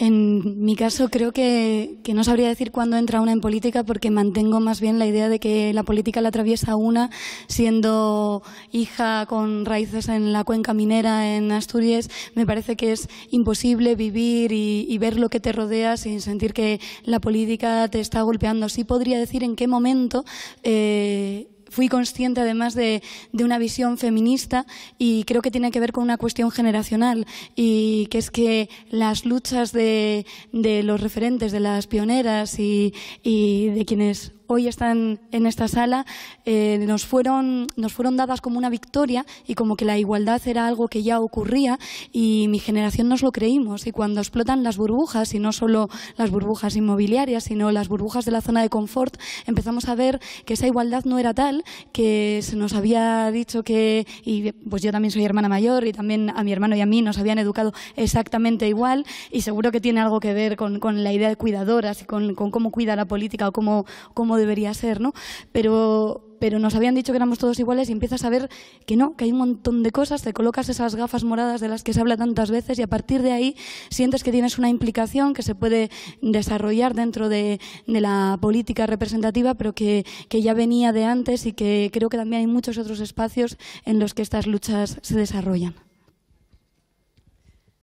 En mi caso creo que, no sabría decir cuándo entra una en política porque mantengo más bien la idea de que la política la atraviesa una siendo hija con raíces en la cuenca minera en Asturias. Me parece que es imposible vivir y, ver lo que te rodea sin sentir que la política te está golpeando. Sí podría decir en qué momento. Eh, fui consciente además de, una visión feminista y creo que tiene que ver con una cuestión generacional y que es que las luchas de, los referentes, de las pioneras y de quienes hoy están en esta sala, eh, nos, fueron, nos fueron dadas como una victoria y como que la igualdad era algo que ya ocurría y mi generación nos lo creímos. Y cuando explotan las burbujas, y no solo las burbujas inmobiliarias, sino las burbujas de la zona de confort, empezamos a ver que esa igualdad no era tal, que se nos había dicho que, y pues yo también soy hermana mayor y también a mi hermano y a mí nos habían educado exactamente igual y seguro que tiene algo que ver con, la idea de cuidadoras y con, cómo cuida la política o cómo, cómo debería ser, ¿no? Pero pero nos habían dicho que éramos todos iguales y empiezas a ver que no, que hay un montón de cosas, te colocas esas gafas moradas de las que se habla tantas veces y a partir de ahí sientes que tienes una implicación que se puede desarrollar dentro de, la política representativa, pero que, ya venía de antes y que creo que también hay muchos otros espacios en los que estas luchas se desarrollan.